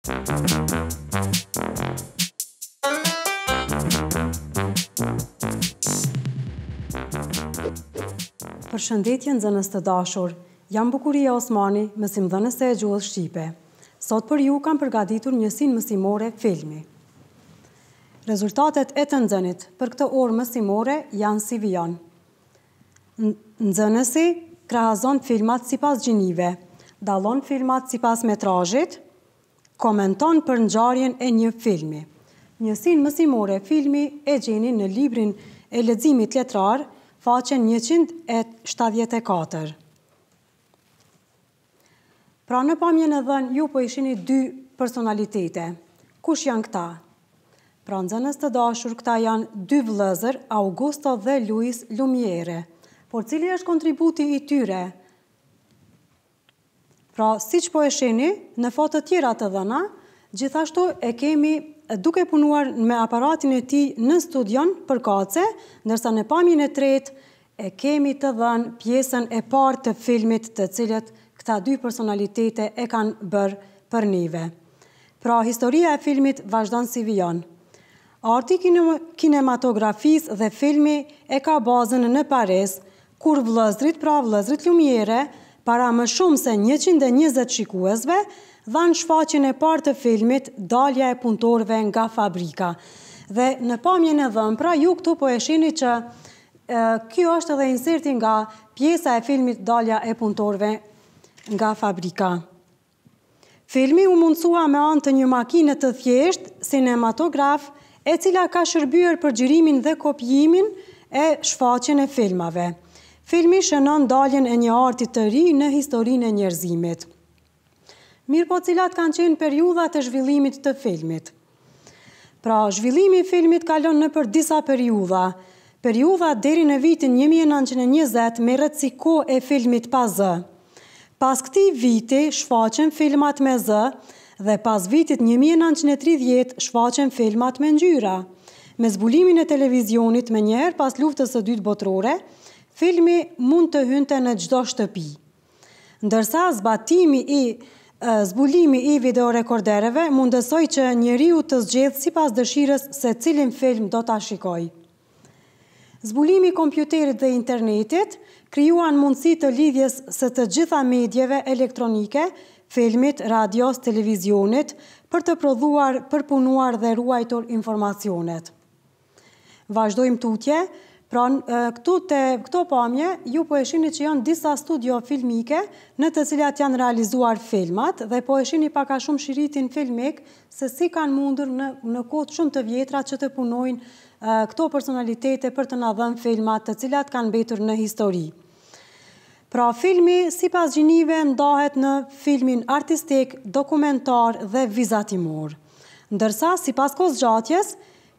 Për shëndetje në të dashur, jam Bukuria Osmani, mësim dhënëse e gjuhës Shqipe. Sot për ju kam përgaditur njësin mësimore filmi. Rezultatet e të nëzënit për këtë orë mësimore janë si vion. Nëzënësi krahazon filmat si pas gjinive, dalon filmat si pas metrajit, nëzënësi komenton për nxarjen e një filmi. Njësin mësimore filmi e gjeni në librin e ledzimit letrar, faqen 174. Pra në pamje në dhenë, ju po ishini dy personalitete. Kush janë këta? Pra në zënës të dashur, këta janë dy vlëzër, Augusto dhe Luis Lumiere. Por cili është kontributi i tyre? Kështë? Pra, si që po e sheni, në fotë të tjera të dhëna, gjithashtu e kemi duke punuar me aparatin e ti në studion për kace, nërsa në pamin e tret, e kemi të dhën pjesën e partë të filmit të cilët këta dy personalitete e kanë bërë për nive. Pra, historia e filmit vazhdanë si vion. Arti kinematografis dhe filmi e ka bazën në Paris, kur vlëzrit, pra vlëzrit lumjere, para më shumë se 120 shikuesve, dhanë shfaqin e partë të filmit Dalja e punëtorve nga fabrika. Dhe në pamjen e dhëmë, pra ju këtu po eshini që kjo është edhe insertin nga pjesa e filmit Dalja e punëtorve nga fabrika. Filmi u mundësua me anë të një makinët të thjeshtë, sinematograf, e cila ka shërbyrë për gjyrimin dhe kopjimin e shfaqin e filmave. Filmi shënon daljen e një arti të ri në historinë e njerëzimit. Mirë po cilat kanë qenë periudat e zhvillimit të filmit. Pra, zhvillimi i filmit kalon në për disa periudat, Periuda deri në vitin 1920 me rëtësi ko e filmit pa zë. Pas këti viti, shfaqen filmat me zë, dhe pas vitit 1930 shfaqen filmat me njyra. Me zbulimin e televizionit me njerë pas luftës e dytë botrore, filmi mund të hynte në gjdo shtëpi. Ndërsa zbatimi i zbulimi i videorekordereve mundësoj që njeriu të zgjedhë si pas dëshirës se cilin film do të ashikoj. Zbulimi kompjuterit dhe internetit kryuan mundësi të lidhjes së të gjitha medjeve elektronike, filmit, radios, televizionit, për të prodhuar, përpunuar dhe ruajtur informacionet. Vajzdojmë tutje, Pra, këtu këto pamje, ju po eshini që janë disa studio filmike në të cilat janë realizuar filmat dhe po eshini paka shumë shiritin filmik se si kanë mundur në, në shumë të vjetra që të punojnë këto personalitete për të nadhën filmat të cilat kanë betur në histori. Pra, filmi, si pas gjinive, ndahet në filmin artistik, dokumentar dhe vizatimor. Ndërsa, si pas kosë gjatjes,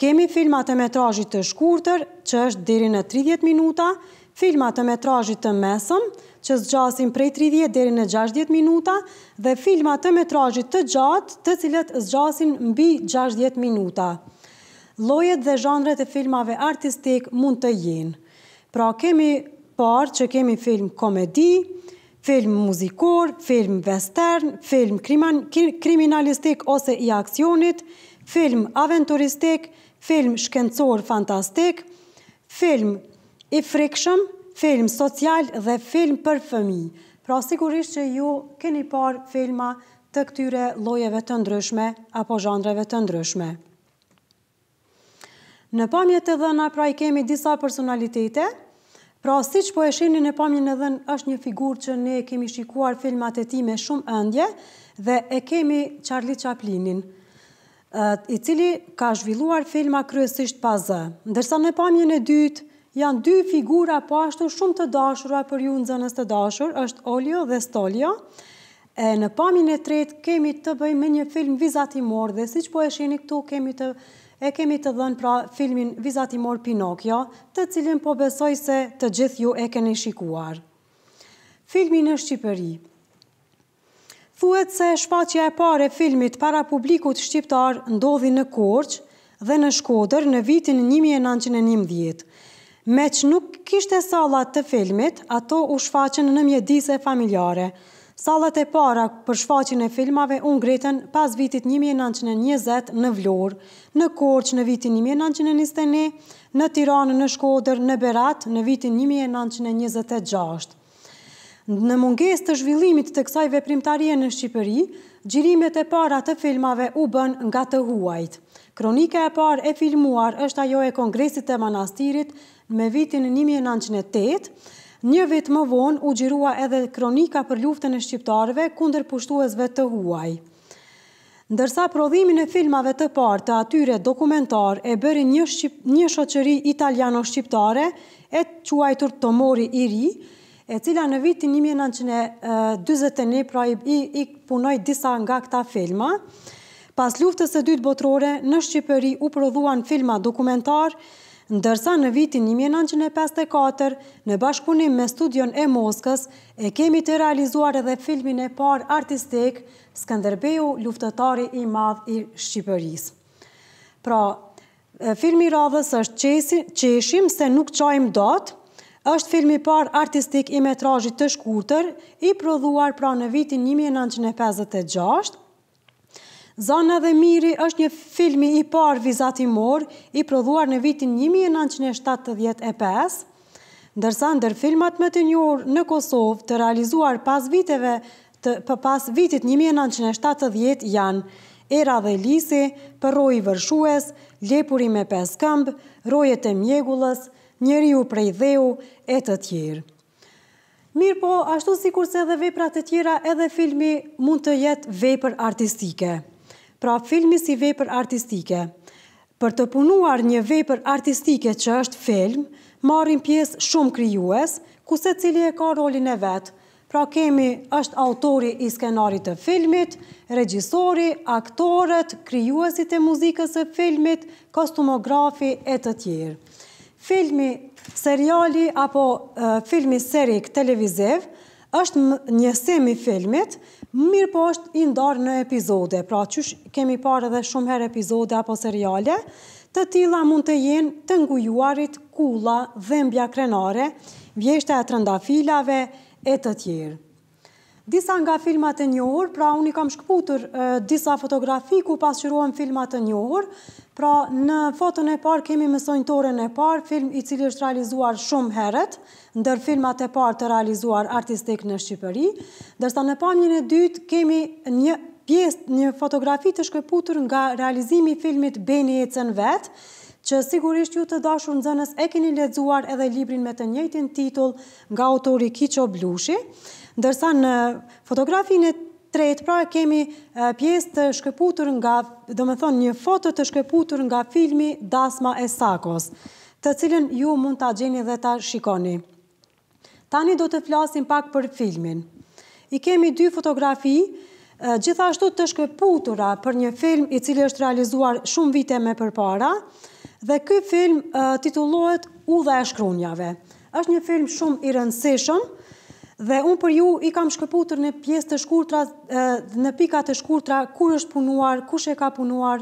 kemi filmat të metrajit të shkurëtër, që është diri në 30 minuta, filmat të metrajit të mesëm, që zgjasin prej 30 diri në 60 minuta, dhe filmat të metrajit të gjatë, të cilët zgjasin mbi 60 minuta. Lojet dhe zhandret e filmave artistik mund të jenë. Pra kemi parë që kemi film komedi, film muzikor, film western, film kriminalistik ose i aksionit, film aventuristik, film shkencor fantastik, film i frikshëm, film social dhe film për fëmi. Pra sigurisht që ju keni par filma të këtyre lojeve të ndryshme apo zhandreve të ndryshme. Në pamjet të dhëna pra i kemi disa personalitete, Pra, si që po e shini në pamin e dhen, është një figur që ne kemi shikuar filmat e ti me shumë ëndje dhe e kemi Charlie Chaplinin, i cili ka zhvilluar filma kryesisht pa zë. Ndërsa në pamin e dytë, janë dy figura po ashtu shumë të dashura për ju në zënës të dashur, është Olio dhe Stolio. Në pamin e tretë kemi të bëjmë një film vizatimor dhe si që po e shini këtu kemi të bëjmë e kemi të dhënë pra filmin Vizatimor Pinokjo, të cilin po besoj se të gjithë ju e keni shikuar. Filmi në Shqipëri Thuet se shfaqja e pare filmit para publikut shqiptar ndodhi në Korç dhe në Shkoder në vitin 1911. Me që nuk kishte salat të filmit, ato u shfaqen në mjedise familjare. Salat e para për shfaqin e filmave unë gretën pas vitit 1920 në Vlorë, në Korç në vitin 1921, në Tiranë në Shkoder, në Berat në vitin 1926. Në munges të zhvillimit të kësaj veprimtarie në Shqipëri, gjirimet e para të filmave u bën nga të huajt. Kronike e par e filmuar është ajo e Kongresit të Manastirit me vitin 1908, Një vit më vonë u gjirua edhe kronika për luftën e shqiptarëve kundër pushtuesve të huaj. Ndërsa prodhimin e filmave të parë të atyre dokumentar e bëri një, shoqëri italiano-shqiptare e quajtur Tomori i ri, e cila në vitin 1921 pra i, punoj disa nga këta filma, pas luftës e dytë botrore në Shqipëri u prodhuan filma dokumentar, Ndërsa në vitin 1954, në bashkunim me studion e Moskës, e kemi të realizuar edhe filmin e par artistik, Skanderbeu, luftetari i madh i Shqipëris. Pra, filmi radhës është qeshim se nuk qajmë datë, është filmi par artistik i metrajit të shkurëtër, i prodhuar pra në vitin 1956, Zana dhe Miri është një filmi i parë vizatimor i prodhuar në vitin 1975, ndërsa ndër filmat më të njohur në Kosovë të realizuar pas viteve të pas vitit 1970 janë Era dhe Lisi, Përroj vërshues, Lepuri me Pesë këmbë, Rojet e mjegullës, Njeriu prej dheu e të tjerë. Mirë po, ashtu si kurse edhe veprat e tjera, edhe filmi mund të jetë vepër artistike pra filmi si vepër artistike. Për të punuar një vepër artistike që është film, marrin pjesë shumë krijues, ku se cili e ka rolin e vetë. Pra kemi është autori i skenarit të filmit, regjisori, aktorët, krijuesit e muzikës e filmit, kostumografi e të tjerë. Filmi seriali apo filmi serik televiziv, është një semi filmit, mirë po është i ndarë në epizode, pra që kemi parë dhe shumë herë epizode apo seriale, të tila mund të jenë të ngujuarit kula dhe mbja krenare, vjeshte e trëndafilave e të tjerë disa nga filmat e njohur, pra unë i kam shkëputur disa fotografi ku pasqyruan filmat e njohur, pra në foton e par kemi mësojnëtoren e par, film i cili është realizuar shumë heret, ndër filmat e par të realizuar artistik në Shqipëri, dërsta në panjën e dytë kemi një pjesë, një fotografi të shkëputur nga realizimi filmit Beni e vetë, që sigurisht ju të dashur zënës e kini ledzuar edhe librin me të njëjtin titull nga autori Kicho Blushi, ndërsa në fotografin e tret, pra kemi pjesë të shkëputur nga, dhe me thonë, një foto të shkëputur nga filmi Dasma e Sakos, të cilën ju mund të gjeni dhe të shikoni. Tani do të flasim pak për filmin. I kemi dy fotografi, gjithashtu të shkëputura për një film i cili është realizuar shumë vite me përpara, dhe Dhe ky film titullohet Udha e shkronjave. Është një film shumë i rëndësishëm dhe unë për ju i kam shkëputur në pjesë të shkurtra në pikat të shkurtra kur është punuar, kush e ka punuar,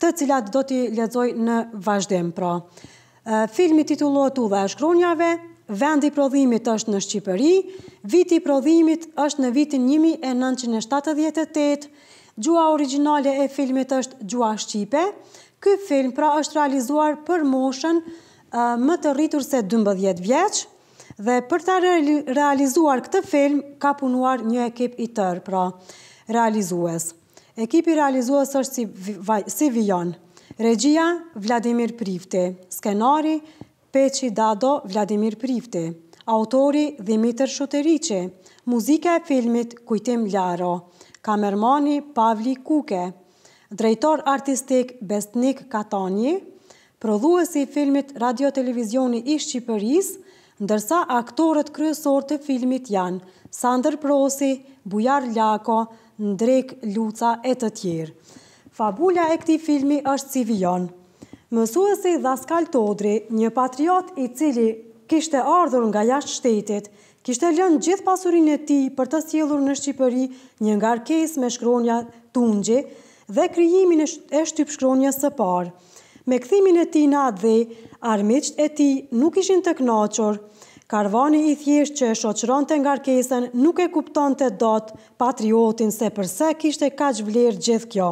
të cilat do t'i lexoj në vazhdim pra. filmi titullohet Udha e shkronjave, Vendi i prodhimit është në Shqipëri, viti i prodhimit është në vitin 1978, gjua originale e filmit është gjua Shqipe, Ky film pra është realizuar për moshën më të rritur se 12 vjeqë dhe për ta realizuar këtë film ka punuar një ekip i tërë pra realizues. Ekipi realizues është si vijon. regjia Vladimir Prifti. Skenari, Peçi Dado, Vladimir Prifti. Autori, Dimitër Shoterici, Muzika e filmit, Kujtim Ljaro. Kamermani, Pavli Kuke drejtor artistik Bestnik Katani, prodhuesi i filmit Radio Televizioni i Shqipëris, ndërsa aktorët kryesor të filmit janë Sander Prosi, Bujar Ljako, Ndrek Luca e të tjerë. Fabula e këti filmi është civion. Mësuesi Dhaskal Todri, një patriot i cili kishte ardhur nga jashtë shtetit, kishte lënë gjithë pasurin e ti për të sjellur në Shqipëri një ngarkes me shkronja tungje, dhe kryimin e shtyp shkronjës së parë. Me këthimin e ti në dhe armiqt e ti nuk ishin të knoqor. Karvani i thjesht që e shoqëron të ngarkesen nuk e kupton të dot patriotin se përse kishte ka qvlerë gjithë kjo.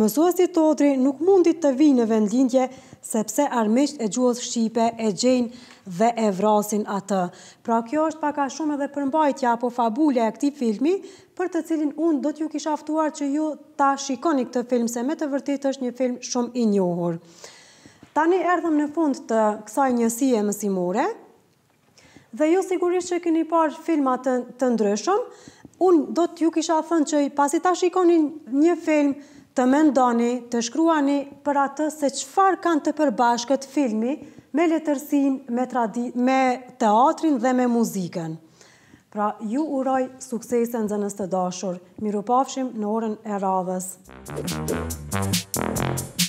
Mësuesi Todri nuk mundit të vi në vendlindje sepse armisht e gjuhës Shqipe e gjenë dhe e vrasin atë. Pra kjo është paka shumë edhe përmbajtja apo fabule e këti filmi, për të cilin unë do t'ju kisha aftuar që ju ta shikoni këtë film, se me të vërtit është një film shumë i njohur. Tani erdhëm në fund të kësaj njësie mësimore, dhe ju sigurisht që keni parë filmat të, ndryshëm, unë do t'ju kisha thënë që pasi ta shikoni një film, të mendoni, të shkruani për atë se qëfar kanë të përbashkët filmi me letërsin, me, me teatrin dhe me muzikën. Pra, ju uroj suksesën dhe nëstë dashur. Miru pafshim në orën e radhës.